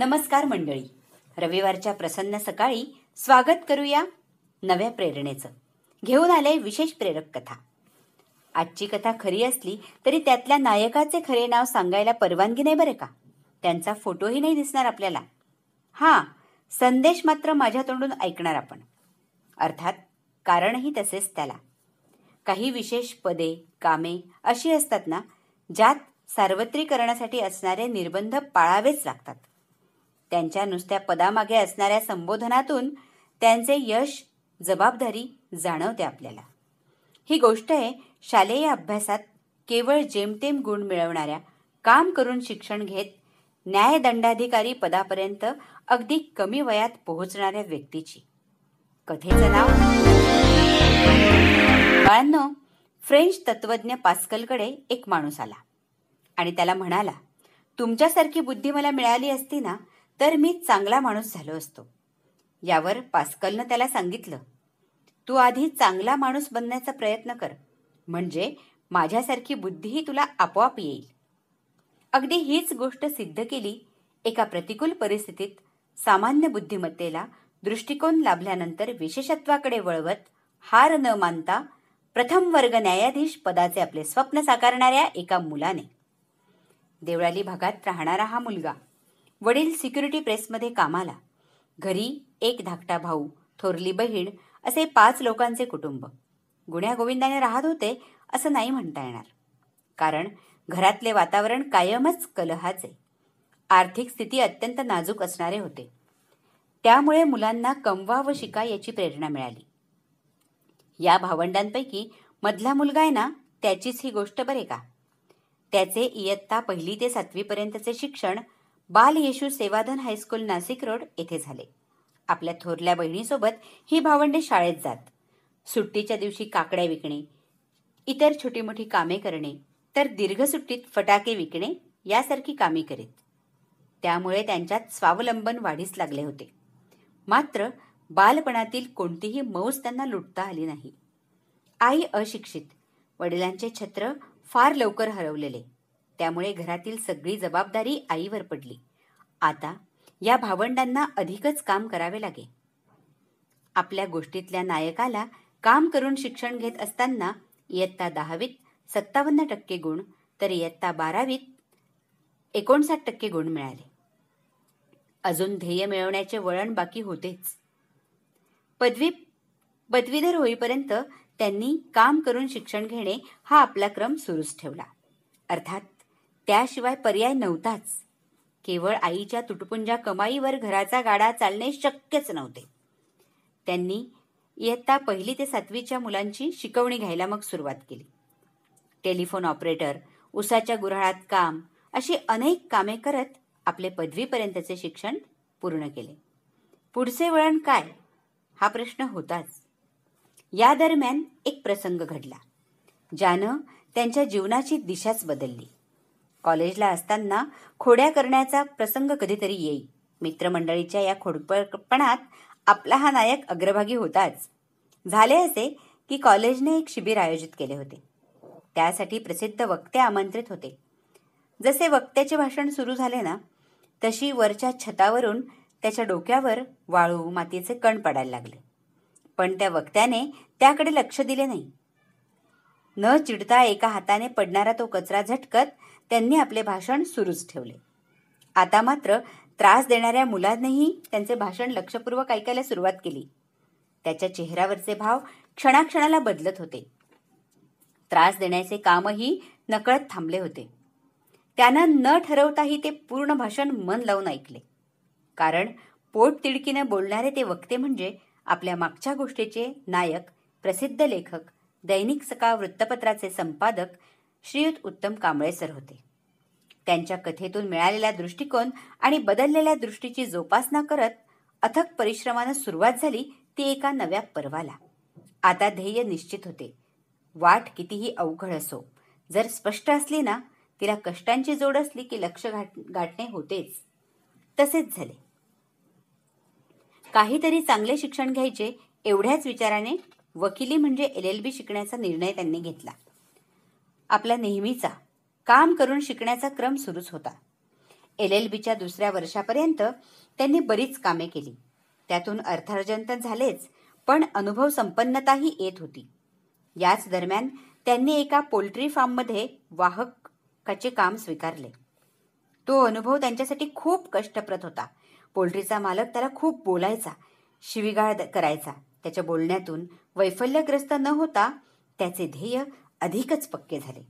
नमस्कार मंडळी रविवारच्या प्रसन्न सकाळी स्वागत करूया नव्या प्रेरणेचं घेऊन आले विशेष प्रेरक कथा आजची कथा खरी असली तरी त्यातल्या नायकाचे खरे नाव सांगायला परवानगी नाही बरे का त्यांचा फोटोही नाही दिसणार आपल्याला हा संदेश मात्र माझ्या तोंडून ऐकणार आपण अर्थात कारणही तसेच त्याला काही विशेष पदे कामे अशी असतात ना ज्यात सार्वत्रिकरणासाठी असणारे निर्बंध पाळावेच लागतात त्यांच्या नुसत्या पदामागे असणाऱ्या संबोधनातून त्यांचे यश जबाबदारी जाणवते आपल्याला ही गोष्ट आहे शालेय अभ्यासात केवळ जेमतेम गुण मिळवणाऱ्या काम करून शिक्षण घेत न्यायदंडाधिकारी पदापर्यंत अगदी कमी वयात पोहोचणाऱ्या व्यक्तीची कथेचं नाव बाळांनो फ्रेंच तत्वज्ञ पास्कलकडे एक माणूस आला आणि त्याला म्हणाला तुमच्यासारखी बुद्धी मला मिळाली असती ना तर मी चांगला माणूस झालो असतो यावर पास्कलनं त्याला सांगितलं तू आधी चांगला माणूस बनण्याचा प्रयत्न कर म्हणजे माझ्यासारखी बुद्धीही तुला आपोआप येईल अगदी हीच गोष्ट सिद्ध केली एका प्रतिकूल परिस्थितीत सामान्य बुद्धिमत्तेला दृष्टिकोन लाभल्यानंतर विशेषत्वाकडे वळवत हार न मानता प्रथम वर्ग न्यायाधीश पदाचे आपले स्वप्न साकारणाऱ्या एका मुलाने देवळाली भागात राहणारा हा मुलगा वडील सिक्युरिटी प्रेसमध्ये कामाला घरी एक धाकटा भाऊ थोरली बहीण असे पाच लोकांचे कुटुंब गुण्यागोविंदाने राहत होते असं नाही म्हणता येणार कारण घरातले वातावरण कायमच कलहाचे आर्थिक स्थिती अत्यंत नाजूक असणारे होते त्यामुळे मुलांना कमवा व शिका याची प्रेरणा मिळाली या भावंडांपैकी मधला मुलगा आहे ना त्याचीच ही गोष्ट बरे का त्याचे इयत्ता पहिली ते सातवीपर्यंतचे शिक्षण बाल येशू सेवाधन हायस्कूल नाशिक रोड येथे झाले आपल्या थोरल्या बहिणीसोबत ही भावंडे शाळेत जात सुट्टीच्या दिवशी काकड्या विकणे इतर छोटी मोठी कामे करणे तर दीर्घ सुट्टीत फटाके विकणे यासारखी कामे करीत त्यामुळे त्यांच्यात स्वावलंबन वाढीस लागले होते मात्र बालपणातील कोणतीही मौज त्यांना लुटता आली नाही आई अशिक्षित वडिलांचे छत्र फार लवकर हरवलेले त्यामुळे घरातील सगळी जबाबदारी आईवर पडली आता या भावंडांना अधिकच काम करावे लागे आपल्या गोष्टीतल्या नायकाला काम करून शिक्षण घेत असताना इयत्ता दहावीत सत्तावन्न टक्के गुण तर इयत्ता बारावीत एकोणसाठ टक्के गुण मिळाले अजून ध्येय मिळवण्याचे वळण बाकी होतेच पदवी पदवीधर होईपर्यंत त्यांनी काम करून शिक्षण घेणे हा आपला क्रम सुरूच ठेवला अर्थात त्याशिवाय पर्याय नव्हताच केवळ आईच्या तुटपुंजा कमाईवर घराचा गाडा चालणे शक्यच नव्हते त्यांनी इयत्ता पहिली ते सातवीच्या मुलांची शिकवणी घ्यायला मग सुरुवात केली टेलिफोन ऑपरेटर उसाच्या गुऱ्हाळात काम अशी अनेक कामे करत आपले पदवीपर्यंतचे शिक्षण पूर्ण केले पुढचे वळण काय हा प्रश्न होताच या दरम्यान एक प्रसंग घडला ज्यानं त्यांच्या जीवनाची दिशाच बदलली कॉलेजला असताना खोड्या करण्याचा प्रसंग कधीतरी येई मित्रमंडळीच्या या खोडपणात आपला हा नायक अग्रभागी होताच झाले असे की कॉलेजने एक शिबिर आयोजित केले होते त्यासाठी प्रसिद्ध वक्ते आमंत्रित होते जसे वक्त्याचे भाषण सुरू झाले ना तशी वरच्या छतावरून त्याच्या डोक्यावर वाळू मातीचे कण पडायला लागले पण त्या वक्त्याने त्याकडे लक्ष दिले नाही न चिडता एका हाताने पडणारा तो कचरा झटकत त्यांनी आपले भाषण सुरूच ठेवले आता मात्र त्रास देणाऱ्या मुलांनीही त्यांचे भाषण लक्षपूर्वक ऐकायला सुरुवात केली त्याच्या चेहऱ्यावरचे भाव क्षणाक्षणाला बदलत होते त्रास देण्याचे कामही नकळत थांबले होते त्यानं न ठरवताही ते पूर्ण भाषण मन लावून ऐकले कारण पोट तिडकीनं बोलणारे ते वक्ते म्हणजे आपल्या मागच्या गोष्टीचे नायक प्रसिद्ध लेखक दैनिक सकाळ वृत्तपत्राचे संपादक श्रीयुत उत्तम कांबळे सर होते त्यांच्या कथेतून मिळालेला दृष्टिकोन आणि बदललेल्या दृष्टीची जोपासना करत अथक परिश्रमानं सुरुवात झाली ती एका नव्या पर्वाला आता ध्येय निश्चित होते वाट कितीही अवघड असो जर स्पष्ट असली ना तिला कष्टांची जोड असली की लक्ष गाठणे होतेच तसेच झाले काहीतरी चांगले शिक्षण घ्यायचे एवढ्याच विचाराने वकिली म्हणजे एल एल बी शिकण्याचा निर्णय त्यांनी घेतला आपला नेहमीचा काम करून शिकण्याचा क्रम सुरूच होता एल एल बीच्या दुसऱ्या वर्षापर्यंत त्यांनी बरीच कामे केली त्यातून अर्थार्जन तर झालेच पण अनुभव संपन्नताही येत होती याच दरम्यान त्यांनी एका पोल्ट्री फार्ममध्ये वाहकाचे काम स्वीकारले तो अनुभव त्यांच्यासाठी खूप कष्टप्रद होता पोल्ट्रीचा मालक त्याला खूप बोलायचा शिविगाळ करायचा त्याच्या बोलण्यातून वैफल्यग्रस्त न होता त्याचे ध्येय अधिकच पक्के झाले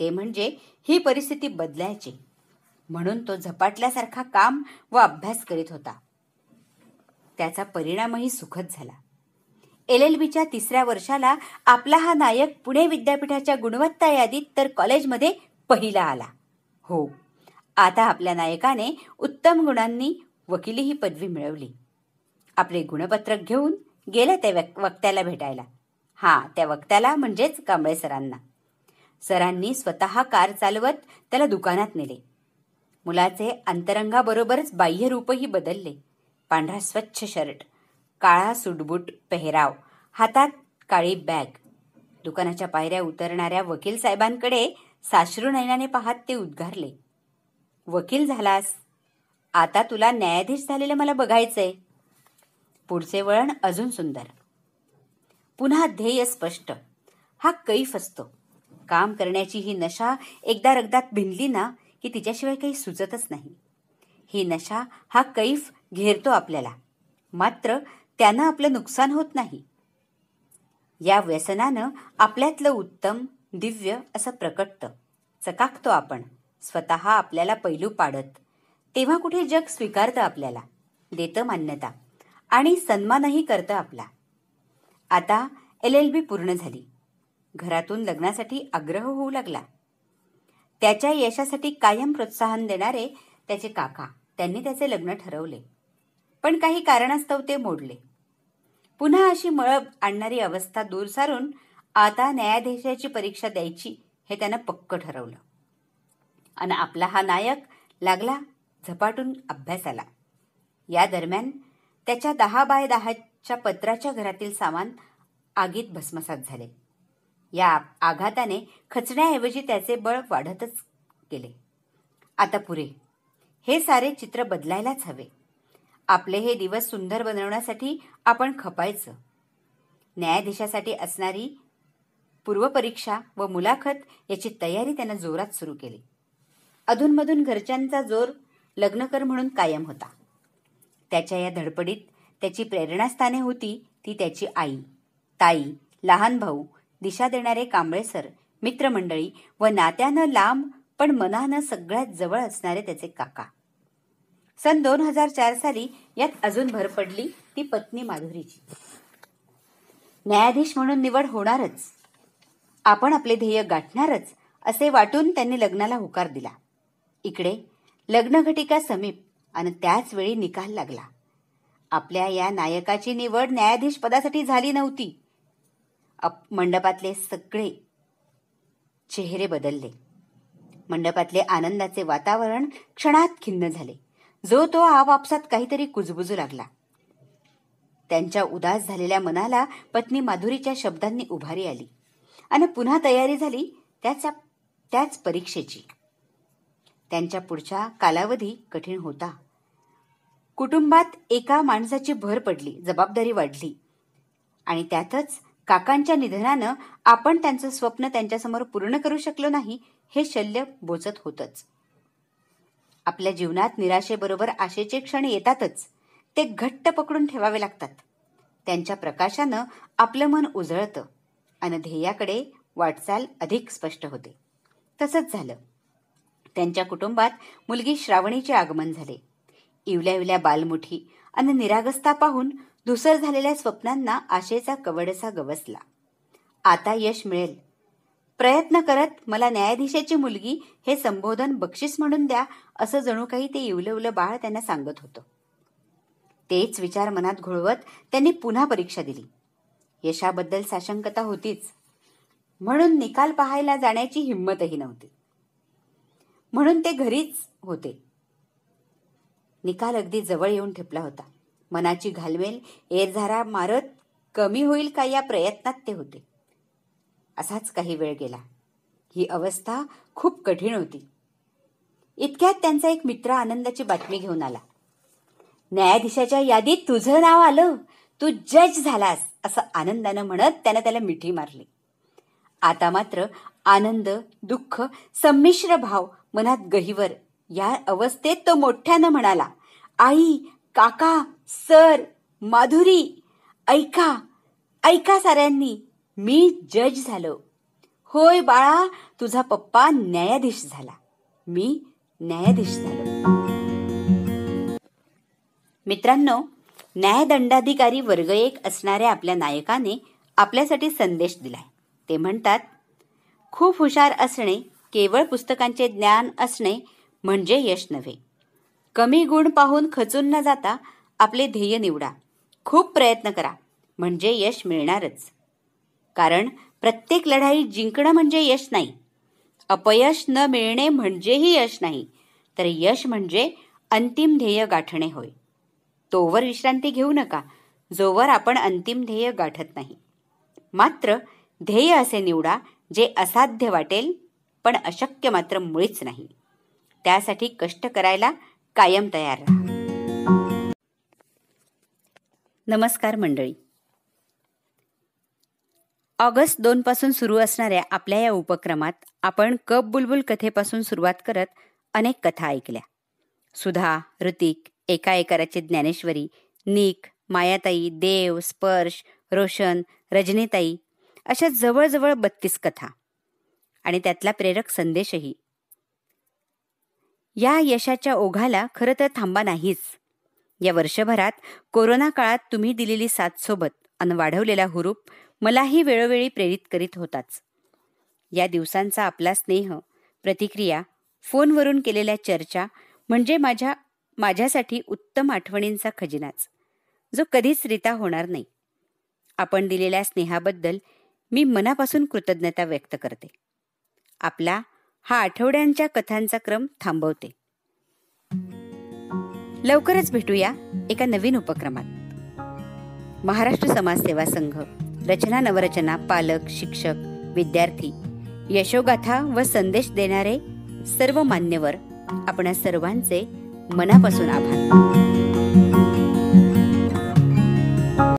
ते म्हणजे ही परिस्थिती बदलायची म्हणून तो झपाटल्यासारखा काम व अभ्यास करीत होता त्याचा परिणामही सुखद झाला एल एल बीच्या तिसऱ्या वर्षाला आपला हा नायक पुणे विद्यापीठाच्या गुणवत्ता यादीत तर कॉलेजमध्ये पहिला आला हो आता आपल्या नायकाने उत्तम गुणांनी वकिली ही पदवी मिळवली आपले गुणपत्रक घेऊन गेल्या त्या वक्त्याला भेटायला हा त्या वक्त्याला म्हणजेच कांबळे सरांना सरांनी स्वतः कार चालवत त्याला दुकानात नेले मुलाचे अंतरंगाबरोबरच बाह्यरूपही बदलले पांढरा स्वच्छ शर्ट काळा सुटबूट पेहराव हातात काळी बॅग दुकानाच्या पायऱ्या उतरणाऱ्या वकील साहेबांकडे साश्रू नैनाने पाहत ते उद्गारले वकील झालास आता तुला न्यायाधीश झालेलं मला बघायचंय पुढचे वळण अजून सुंदर पुन्हा ध्येय स्पष्ट हा कैफ असतो काम करण्याची ही नशा एकदा रगदात भिनली ना की तिच्याशिवाय काही सुचतच नाही ही नशा हा कैफ घेरतो आपल्याला मात्र त्यानं आपलं नुकसान होत नाही या व्यसनानं आपल्यातलं उत्तम दिव्य असं प्रकटतं चकाकतो आपण स्वतः आपल्याला पैलू पाडत तेव्हा कुठे जग स्वीकारतं आपल्याला देतं मान्यता आणि सन्मानही करतं आपला आता एल एल बी पूर्ण झाली घरातून लग्नासाठी आग्रह होऊ लागला त्याच्या यशासाठी कायम प्रोत्साहन देणारे त्याचे काका त्यांनी त्याचे लग्न ठरवले पण काही कारणास्तव ते मोडले पुन्हा अशी मळब आणणारी अवस्था दूर सारून आता न्यायाधीशाची परीक्षा द्यायची हे त्यानं पक्क ठरवलं आणि आपला हा नायक लागला झपाटून अभ्यासाला या दरम्यान त्याच्या दहा बाय दहाच्या पत्राच्या घरातील सामान आगीत भस्मसात झाले या आघाताने खचण्याऐवजी त्याचे बळ वाढतच गेले आता पुरे हे सारे चित्र बदलायलाच हवे आपले हे दिवस सुंदर बनवण्यासाठी आपण खपायचं न्यायाधीशासाठी असणारी पूर्वपरीक्षा व मुलाखत याची तयारी त्यानं जोरात सुरू केली अधूनमधून घरच्यांचा जोर लग्नकर म्हणून कायम होता त्याच्या या धडपडीत त्याची प्रेरणास्थाने होती ती त्याची आई ताई लहान भाऊ दिशा देणारे कांबळे सर मित्रमंडळी व नात्यानं लांब पण मनानं सगळ्यात जवळ असणारे त्याचे काका सन दोन हजार चार साली यात अजून भर पडली ती पत्नी माधुरीची न्यायाधीश म्हणून निवड होणारच आपण आपले ध्येय गाठणारच असे वाटून त्यांनी लग्नाला होकार दिला इकडे लग्नघटिका समीप आणि त्याच वेळी निकाल लागला आपल्या या नायकाची निवड न्यायाधीश पदासाठी झाली नव्हती मंडपातले सगळे चेहरे बदलले मंडपातले आनंदाचे वातावरण क्षणात खिन्न झाले जो तो आपापसात काहीतरी कुजबुजू लागला त्यांच्या उदास झालेल्या मनाला पत्नी माधुरीच्या शब्दांनी उभारी आली आणि पुन्हा तयारी झाली त्याच्या त्याच परीक्षेची त्यांच्या पुढच्या कालावधी कठीण होता कुटुंबात एका माणसाची भर पडली जबाबदारी वाढली आणि त्यातच काकांच्या निधनानं आपण त्यांचं स्वप्न त्यांच्यासमोर पूर्ण करू शकलो नाही हे शल्य बोचत होतच आपल्या जीवनात निराशेबरोबर आशेचे क्षण येतातच ते घट्ट पकडून ठेवावे लागतात त्यांच्या प्रकाशानं आपलं मन उजळतं आणि ध्येयाकडे वाटचाल अधिक स्पष्ट होते तसंच झालं त्यांच्या कुटुंबात मुलगी श्रावणीचे आगमन झाले इवल्या इवल्या बालमुठी आणि निरागस्ता पाहून धुसर झालेल्या स्वप्नांना आशेचा कवडसा गवसला आता यश मिळेल प्रयत्न करत मला न्यायाधीशाची मुलगी हे संबोधन बक्षीस म्हणून द्या असं जणू काही ते इवलवलं बाळ त्यांना सांगत होतं तेच विचार मनात घोळवत त्यांनी पुन्हा परीक्षा दिली यशाबद्दल साशंकता होतीच म्हणून निकाल पाहायला जाण्याची हिंमतही नव्हती म्हणून ते घरीच होते निकाल अगदी जवळ येऊन ठेपला होता मनाची घालमेल एरझारा मारत कमी होईल का या प्रयत्नात ते होते असाच काही वेळ गेला ही अवस्था खूप कठीण होती इतक्यात त्यांचा एक मित्र आनंदाची बातमी घेऊन आला न्यायाधीशाच्या यादीत तुझं नाव आलं तू जज झालास असं आनंदानं म्हणत त्यानं त्याला मिठी मारली आता मात्र आनंद दुःख संमिश्र भाव मनात गहिवर या अवस्थेत तो मोठ्यानं म्हणाला आई काका सर माधुरी ऐका ऐका साऱ्यांनी मी जज झालो होय बाळा तुझा पप्पा न्यायाधीश झाला मी न्यायाधीश झालो मित्रांनो न्यायदंडाधिकारी वर्ग एक असणाऱ्या आपल्या नायकाने आपल्यासाठी संदेश दिलाय ते म्हणतात खूप हुशार असणे केवळ पुस्तकांचे ज्ञान असणे म्हणजे यश नव्हे कमी गुण पाहून खचून न जाता आपले ध्येय निवडा खूप प्रयत्न करा म्हणजे यश मिळणारच कारण प्रत्येक लढाई जिंकणं म्हणजे यश नाही अपयश न मिळणे म्हणजेही यश नाही तर यश म्हणजे अंतिम ध्येय गाठणे होय तोवर विश्रांती घेऊ नका जोवर आपण अंतिम ध्येय गाठत नाही मात्र ध्येय असे निवडा जे असाध्य वाटेल पण अशक्य मात्र मुळीच नाही त्यासाठी कष्ट करायला कायम तयार नमस्कार मंडळी ऑगस्ट पासून सुरू असणाऱ्या आपल्या या उपक्रमात आपण कप बुलबुल कथेपासून सुरुवात करत अनेक कथा ऐकल्या सुधा ऋतिक एका ज्ञानेश्वरी निक मायाताई देव स्पर्श रोशन रजनीताई अशा जवळजवळ बत्तीस कथा आणि त्यातला प्रेरक संदेशही या यशाच्या ओघाला खरं तर थांबा नाहीच या वर्षभरात कोरोना काळात तुम्ही दिलेली साथसोबत अन वाढवलेला हुरूप मलाही वेळोवेळी प्रेरित करीत होताच या दिवसांचा आपला स्नेह प्रतिक्रिया फोनवरून केलेल्या चर्चा म्हणजे माझ्या माझ्यासाठी उत्तम आठवणींचा खजिनाच जो कधीच रिता होणार नाही आपण दिलेल्या स्नेहाबद्दल मी मनापासून कृतज्ञता व्यक्त करते आपला हा आठवड्यांच्या कथांचा क्रम थांबवते लवकरच भेटूया एका नवीन उपक्रमात महाराष्ट्र समाजसेवा संघ रचना नवरचना पालक शिक्षक विद्यार्थी यशोगाथा व संदेश देणारे सर्व मान्यवर आपण सर्वांचे मनापासून आभार